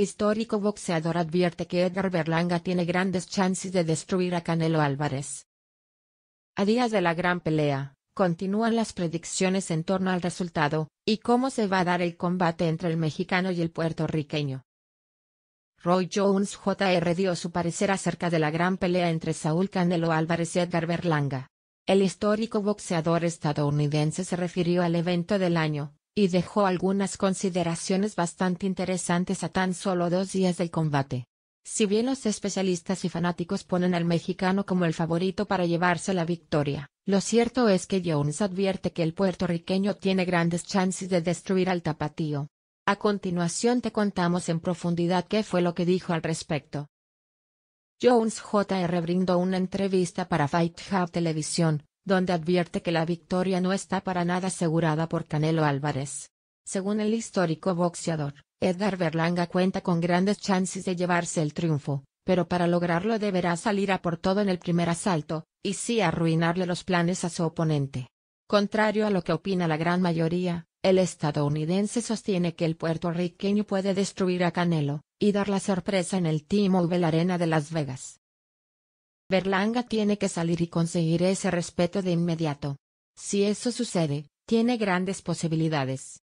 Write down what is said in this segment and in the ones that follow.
Histórico boxeador advierte que Edgar Berlanga tiene grandes chances de destruir a Canelo Álvarez. A días de la gran pelea, continúan las predicciones en torno al resultado, y cómo se va a dar el combate entre el mexicano y el puertorriqueño. Roy Jones Jr. dio su parecer acerca de la gran pelea entre Saúl Canelo Álvarez y Edgar Berlanga. El histórico boxeador estadounidense se refirió al evento del año, y dejó algunas consideraciones bastante interesantes a tan solo dos días del combate. Si bien los especialistas y fanáticos ponen al mexicano como el favorito para llevarse la victoria, lo cierto es que Jones advierte que el puertorriqueño tiene grandes chances de destruir al tapatío. A continuación te contamos en profundidad qué fue lo que dijo al respecto. Jones Jr. brindó una entrevista para Fight Hub Televisión, donde advierte que la victoria no está para nada asegurada por Canelo Álvarez. Según el histórico boxeador, Edgar Berlanga cuenta con grandes chances de llevarse el triunfo, pero para lograrlo deberá salir a por todo en el primer asalto, y sí arruinarle los planes a su oponente. Contrario a lo que opina la gran mayoría, el estadounidense sostiene que el puertorriqueño puede destruir a Canelo, y dar la sorpresa en el T-Mobile Arena de Las Vegas. Berlanga tiene que salir y conseguir ese respeto de inmediato. Si eso sucede, tiene grandes posibilidades.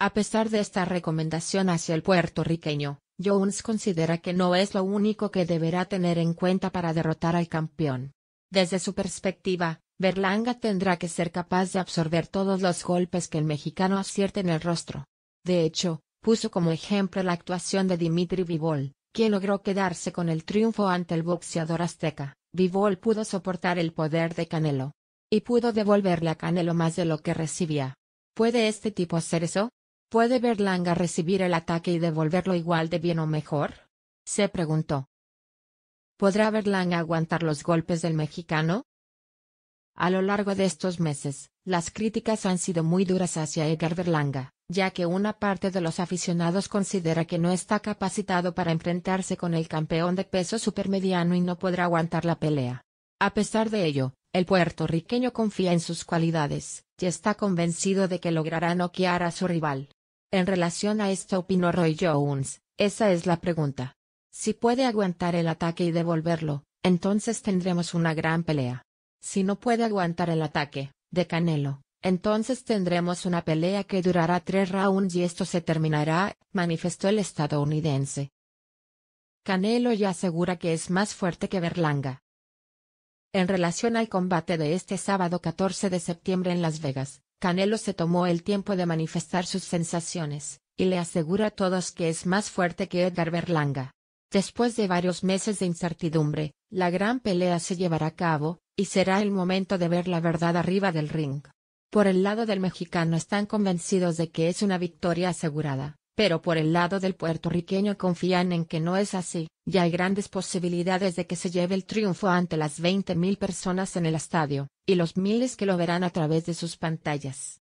A pesar de esta recomendación hacia el puertorriqueño, Jones considera que no es lo único que deberá tener en cuenta para derrotar al campeón. Desde su perspectiva, Berlanga tendrá que ser capaz de absorber todos los golpes que el mexicano acierte en el rostro. De hecho, puso como ejemplo la actuación de Dimitri Vivol, quien logró quedarse con el triunfo ante el boxeador azteca. Vivol pudo soportar el poder de Canelo. Y pudo devolverle a Canelo más de lo que recibía. ¿Puede este tipo hacer eso? ¿Puede Berlanga recibir el ataque y devolverlo igual de bien o mejor? Se preguntó. ¿Podrá Berlanga aguantar los golpes del mexicano? A lo largo de estos meses, las críticas han sido muy duras hacia Edgar Berlanga, ya que una parte de los aficionados considera que no está capacitado para enfrentarse con el campeón de peso supermediano y no podrá aguantar la pelea. A pesar de ello, el puertorriqueño confía en sus cualidades, y está convencido de que logrará noquear a su rival. En relación a esto opinó Roy Jones, esa es la pregunta. Si puede aguantar el ataque y devolverlo, entonces tendremos una gran pelea. Si no puede aguantar el ataque, de Canelo, entonces tendremos una pelea que durará tres rounds y esto se terminará, manifestó el estadounidense. Canelo ya asegura que es más fuerte que Berlanga. En relación al combate de este sábado 14 de septiembre en Las Vegas, Canelo se tomó el tiempo de manifestar sus sensaciones, y le asegura a todos que es más fuerte que Edgar Berlanga. Después de varios meses de incertidumbre, la gran pelea se llevará a cabo, y será el momento de ver la verdad arriba del ring. Por el lado del mexicano están convencidos de que es una victoria asegurada, pero por el lado del puertorriqueño confían en que no es así, y hay grandes posibilidades de que se lleve el triunfo ante las mil personas en el estadio, y los miles que lo verán a través de sus pantallas.